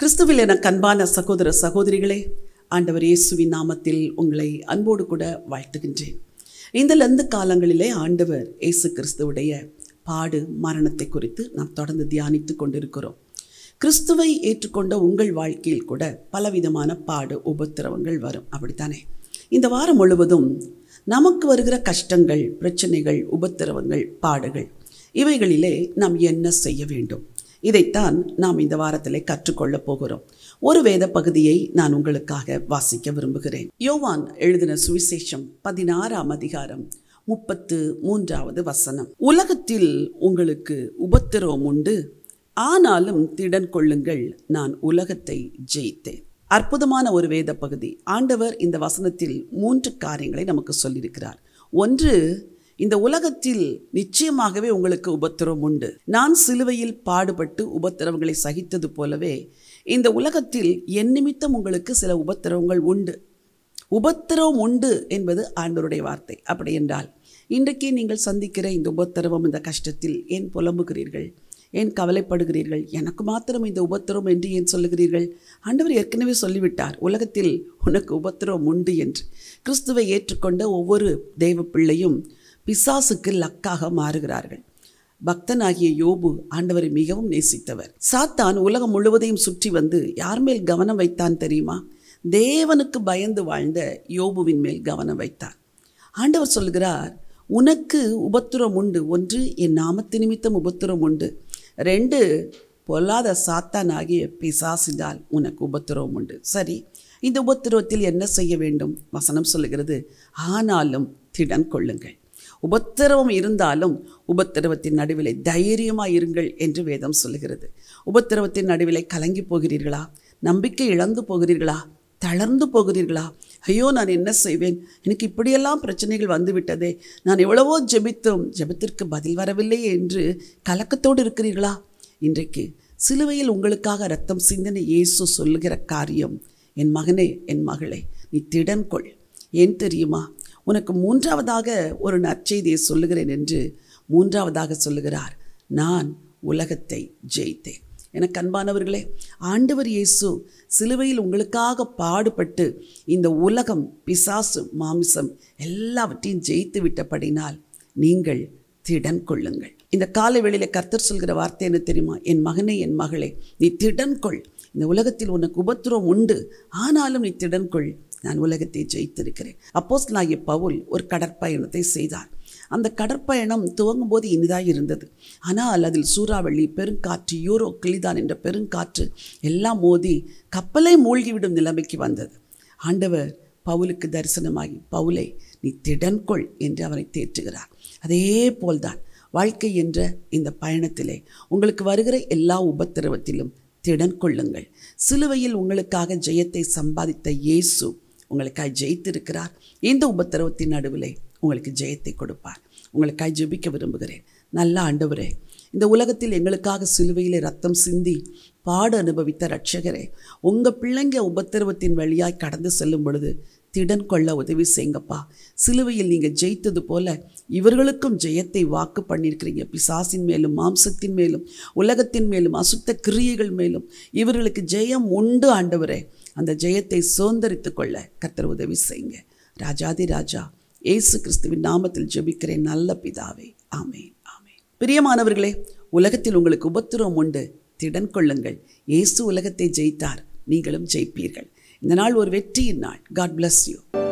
கிறிஸ்துவில் என கண்பான சகோதர சகோதரிகளே ஆண்டவர் இயேசுவின் நாமத்தில் உங்களை அன்போடு கூட வாழ்த்துகின்றேன் இந்த லந்து காலங்களிலே ஆண்டவர் இயேசு கிறிஸ்துவுடைய பாடு மரணத்தை குறித்து நாம் தொடர்ந்து தியானித்து கொண்டிருக்கிறோம் கிறிஸ்துவை ஏற்றுக்கொண்ட உங்கள் வாழ்க்கையில் கூட பலவிதமான பாடு உபத்திரவங்கள் வரும் அப்படித்தானே இந்த வாரம் முழுவதும் நமக்கு வருகிற கஷ்டங்கள் பிரச்சனைகள் உபத்திரவங்கள் பாடுகள் இவைகளிலே நாம் என்ன செய்ய வேண்டும் இதைத்தான் நாம் இந்த வாரத்திலே கற்றுக்கொள்ளப் போகிறோம் ஒரு வேத பகுதியை நான் உங்களுக்காக வாசிக்க விரும்புகிறேன் யோவான் எழுதின சுவிசேஷம் பதினாறாம் அதிகாரம் முப்பத்து மூன்றாவது வசனம் உலகத்தில் உங்களுக்கு உபத்திரவம் உண்டு ஆனாலும் திடன் கொள்ளுங்கள் நான் உலகத்தை ஜெயித்தேன் அற்புதமான ஒரு வேத பகுதி ஆண்டவர் இந்த வசனத்தில் மூன்று காரியங்களை நமக்கு சொல்லியிருக்கிறார் ஒன்று இந்த உலகத்தில் நிச்சயமாகவே உங்களுக்கு உபத்திரவம் உண்டு நான் சிலுவையில் பாடுபட்டு உபத்திரவங்களை சகித்தது போலவே இந்த உலகத்தில் என் நிமித்தம் உங்களுக்கு சில உபத்திரவங்கள் உண்டு உபத்திரவம் உண்டு என்பது ஆண்டவருடைய வார்த்தை அப்படி என்றால் இன்றைக்கே நீங்கள் சந்திக்கிற இந்த உபத்திரவம் இந்த கஷ்டத்தில் ஏன் புலம்புகிறீர்கள் ஏன் கவலைப்படுகிறீர்கள் எனக்கு மாத்திரம் இந்த உபத்திரவம் என்று ஏன் சொல்லுகிறீர்கள் ஆண்டவர் ஏற்கனவே சொல்லிவிட்டார் உலகத்தில் உனக்கு உபத்திரவம் உண்டு என்று கிறிஸ்துவை ஏற்றுக்கொண்ட ஒவ்வொரு தெய்வ பிள்ளையும் பிசாசுக்கு லக்காக மாறுகிறார்கள் பக்தனாகிய யோபு ஆண்டவரை மிகவும் நேசித்தவர் சாத்தான் உலகம் முழுவதையும் சுற்றி வந்து யார் மேல் கவனம் வைத்தான் தெரியுமா தேவனுக்கு பயந்து வாழ்ந்த யோபுவின் மேல் கவனம் வைத்தார் ஆண்டவர் சொல்கிறார் உனக்கு உபத்திரம் உண்டு ஒன்று என் நாமத்து நிமித்தம் உபத்திரம் உண்டு ரெண்டு பொல்லாத சாத்தானாகிய பிசாசினால் உனக்கு உபத்திரவம் உண்டு சரி இந்த உபத்திரவத்தில் என்ன செய்ய வேண்டும் வசனம் சொல்லுகிறது ஆனாலும் திடன் கொள்ளுங்கள் உபத்திரவம் இருந்தாலும் உபத்திரவத்தின் நடுவிலை தைரியமாக இருங்கள் என்று வேதம் சொல்லுகிறது உபத்திரவத்தின் நடுவிலை கலங்கி போகிறீர்களா நம்பிக்கை இழந்து போகிறீர்களா தளர்ந்து போகிறீர்களா ஐயோ நான் என்ன செய்வேன் எனக்கு இப்படியெல்லாம் பிரச்சனைகள் வந்துவிட்டதே நான் எவ்வளவோ ஜெபித்தும் ஜெபத்திற்கு பதில் வரவில்லை என்று கலக்கத்தோடு இருக்கிறீர்களா இன்றைக்கு சிலுவையில் உங்களுக்காக ரத்தம் சிந்தனை இயேசு சொல்லுகிற காரியம் என் மகனே என் மகளே நீ திடன் கொள் ஏன் தெரியுமா உனக்கு மூன்றாவதாக ஒரு நற்செய்தியை சொல்லுகிறேன் என்று மூன்றாவதாக சொல்லுகிறார் நான் உலகத்தை ஜெயித்தேன் எனக்கு அன்பானவர்களே ஆண்டவர் இயேசு சிலுவையில் உங்களுக்காக பாடுபட்டு இந்த உலகம் பிசாசு மாமிசம் எல்லாவற்றையும் ஜெயித்து விட்டபடினால் நீங்கள் திடன் கொள்ளுங்கள் இந்த காலை வேளையில் கர்த்தர் சொல்கிற வார்த்தை என்ன தெரியுமா என் மகனே என் மகளே நீ திடன் கொள் இந்த உலகத்தில் உனக்கு உபத்திரம் உண்டு ஆனாலும் நீ திடன் கொள் நான் உலகத்தை ஜெயித்திருக்கிறேன் அப்போஸ்லாகிய பவுல் ஒரு கடற்பயணத்தை செய்தார் அந்த கடற்பயணம் துவங்கும் போது இனிதாக இருந்தது ஆனால் அதில் சூறாவளி பெருங்காற்று யூரோ கிளிதான் என்ற பெருங்காற்று எல்லாம் மோதி கப்பலை மூழ்கிவிடும் நிலைமைக்கு வந்தது ஆண்டவர் பவுலுக்கு தரிசனமாகி பவுலை நீ திடன்கொள் என்று அவனை தேற்றுகிறார் அதே போல்தான் வாழ்க்கை என்ற இந்த பயணத்திலே உங்களுக்கு வருகிற எல்லா உபத்திரவத்திலும் திடன் கொள்ளுங்கள் சிலுவையில் உங்களுக்காக ஜெயத்தை சம்பாதித்த இயேசு உங்களுக்காய் ஜெயித்திருக்கிறார் இந்த உபத்திரவத்தின் நடுவிலே உங்களுக்கு ஜெயத்தை கொடுப்பார் உங்களுக்காய் ஜெபிக்க விரும்புகிறேன் நல்ல ஆண்டவரே இந்த உலகத்தில் எங்களுக்காக சிலுவையிலே ரத்தம் சிந்தி பாடு அனுபவித்த ரட்சகரே உங்கள் பிள்ளைங்க உபத்திரவத்தின் வழியாய் கடந்து செல்லும் பொழுது திடன் கொள்ள உதவி செய்யுங்கப்பா சிலுவையில் நீங்கள் ஜெயித்தது போல இவர்களுக்கும் ஜெயத்தை வாக்கு பண்ணியிருக்கிறீங்க பிசாசின் மேலும் மாம்சத்தின் மேலும் உலகத்தின் மேலும் அசுத்த கிரியைகள் மேலும் இவர்களுக்கு ஜெயம் உண்டு ஆண்டவரே அந்த ஜெயத்தை சுதந்திரித்து கொள்ள கத்தர் உதவி செய்யுங்க ராஜாதி ராஜா ஏசு கிறிஸ்துவின் நாமத்தில் ஜெபிக்கிறேன் நல்ல பிதாவே ஆமே ஆமே பிரியமானவர்களே உலகத்தில் உங்களுக்கு உபத்திரம் உண்டு திடன் கொள்ளுங்கள் இயேசு உலகத்தை ஜெயித்தார் நீங்களும் ஜெயிப்பீர்கள் இந்த நாள் ஒரு வெற்றியின் நாள் காட் பிளஸ் யூ